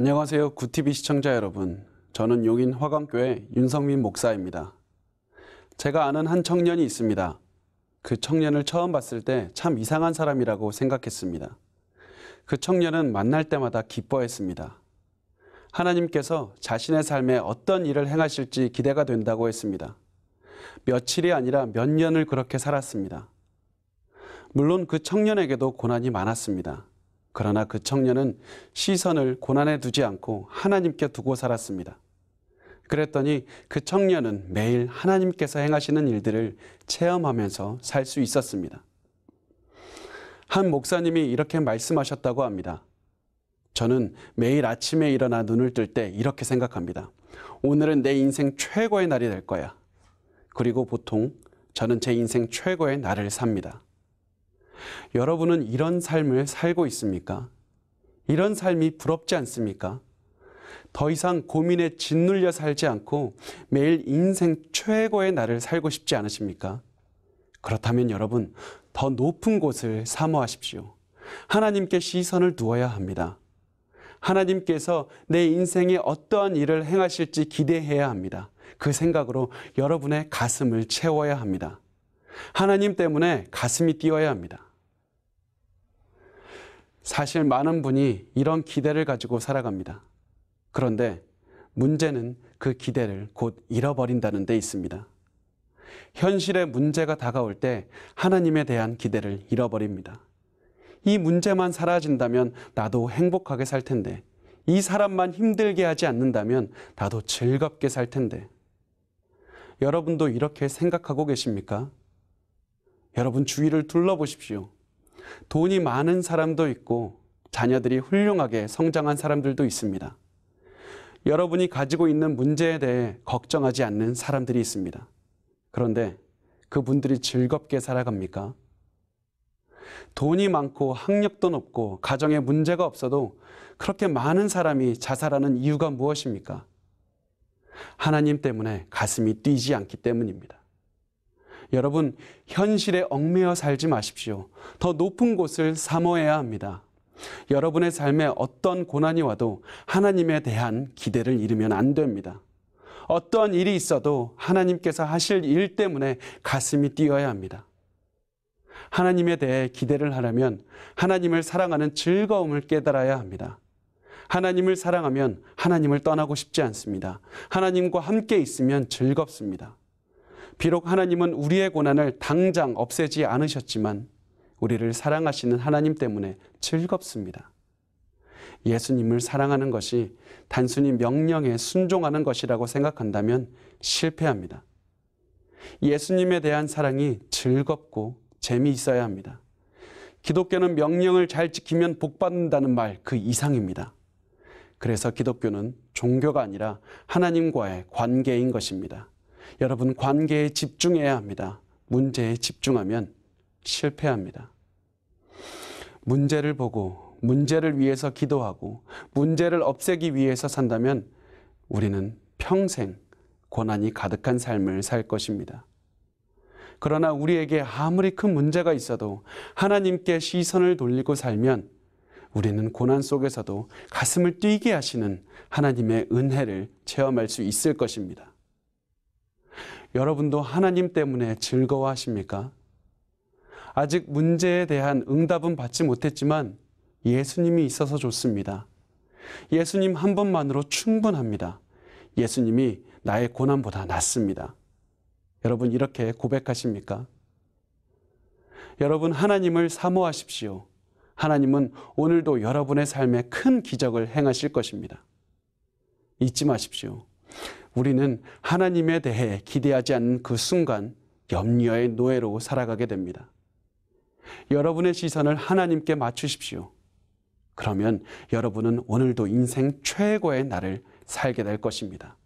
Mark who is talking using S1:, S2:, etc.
S1: 안녕하세요. 구티비 시청자 여러분. 저는 용인 화강교회 윤성민 목사입니다. 제가 아는 한 청년이 있습니다. 그 청년을 처음 봤을 때 참 이상한 사람이라고 생각했습니다. 그 청년은 만날 때마다 기뻐했습니다. 하나님께서 자신의 삶에 어떤 일을 행하실지 기대가 된다고 했습니다. 며칠이 아니라 몇 년을 그렇게 살았습니다. 물론 그 청년에게도 고난이 많았습니다. 그러나 그 청년은 시선을 고난에 두지 않고 하나님께 두고 살았습니다. 그랬더니 그 청년은 매일 하나님께서 행하시는 일들을 체험하면서 살 수 있었습니다. 한 목사님이 이렇게 말씀하셨다고 합니다. 저는 매일 아침에 일어나 눈을 뜰 때 이렇게 생각합니다. 오늘은 내 인생 최고의 날이 될 거야. 그리고 보통 저는 제 인생 최고의 날을 삽니다. 여러분은 이런 삶을 살고 있습니까? 이런 삶이 부럽지 않습니까? 더 이상 고민에 짓눌려 살지 않고 매일 인생 최고의 날을 살고 싶지 않으십니까? 그렇다면 여러분, 더 높은 곳을 사모하십시오. 하나님께 시선을 두어야 합니다. 하나님께서 내 인생에 어떠한 일을 행하실지 기대해야 합니다. 그 생각으로 여러분의 가슴을 채워야 합니다. 하나님 때문에 가슴이 뛰어야 합니다. 사실 많은 분이 이런 기대를 가지고 살아갑니다. 그런데 문제는 그 기대를 곧 잃어버린다는 데 있습니다. 현실의 문제가 다가올 때 하나님에 대한 기대를 잃어버립니다. 이 문제만 사라진다면 나도 행복하게 살 텐데, 이 사람만 힘들게 하지 않는다면 나도 즐겁게 살 텐데. 여러분도 이렇게 생각하고 계십니까? 여러분 주위를 둘러보십시오. 돈이 많은 사람도 있고 자녀들이 훌륭하게 성장한 사람들도 있습니다. 여러분이 가지고 있는 문제에 대해 걱정하지 않는 사람들이 있습니다. 그런데 그분들이 즐겁게 살아갑니까? 돈이 많고 학력도 높고 가정에 문제가 없어도 그렇게 많은 사람이 자살하는 이유가 무엇입니까? 하나님 때문에 가슴이 뛰지 않기 때문입니다. 여러분 현실에 얽매여 살지 마십시오. 더 높은 곳을 사모해야 합니다. 여러분의 삶에 어떤 고난이 와도 하나님에 대한 기대를 잃으면 안 됩니다. 어떤 일이 있어도 하나님께서 하실 일 때문에 가슴이 뛰어야 합니다. 하나님에 대해 기대를 하려면 하나님을 사랑하는 즐거움을 깨달아야 합니다. 하나님을 사랑하면 하나님을 떠나고 싶지 않습니다. 하나님과 함께 있으면 즐겁습니다. 비록 하나님은 우리의 고난을 당장 없애지 않으셨지만 우리를 사랑하시는 하나님 때문에 즐겁습니다. 예수님을 사랑하는 것이 단순히 명령에 순종하는 것이라고 생각한다면 실패합니다. 예수님에 대한 사랑이 즐겁고 재미있어야 합니다. 기독교는 명령을 잘 지키면 복받는다는 말 그 이상입니다. 그래서 기독교는 종교가 아니라 하나님과의 관계인 것입니다. 여러분 관계에 집중해야 합니다. 문제에 집중하면 실패합니다. 문제를 보고 문제를 위해서 기도하고 문제를 없애기 위해서 산다면 우리는 평생 고난이 가득한 삶을 살 것입니다. 그러나 우리에게 아무리 큰 문제가 있어도 하나님께 시선을 돌리고 살면 우리는 고난 속에서도 가슴을 뛰게 하시는 하나님의 은혜를 체험할 수 있을 것입니다. 여러분도 하나님 때문에 즐거워하십니까? 아직 문제에 대한 응답은 받지 못했지만 예수님이 있어서 좋습니다. 예수님 한 번만으로 충분합니다. 예수님이 나의 고난보다 낫습니다. 여러분 이렇게 고백하십니까? 여러분 하나님을 사모하십시오. 하나님은 오늘도 여러분의 삶에 큰 기적을 행하실 것입니다. 잊지 마십시오. 우리는 하나님에 대해 기대하지 않는 그 순간 염려의 노예로 살아가게 됩니다. 여러분의 시선을 하나님께 맞추십시오. 그러면 여러분은 오늘도 인생 최고의 날을 살게 될 것입니다.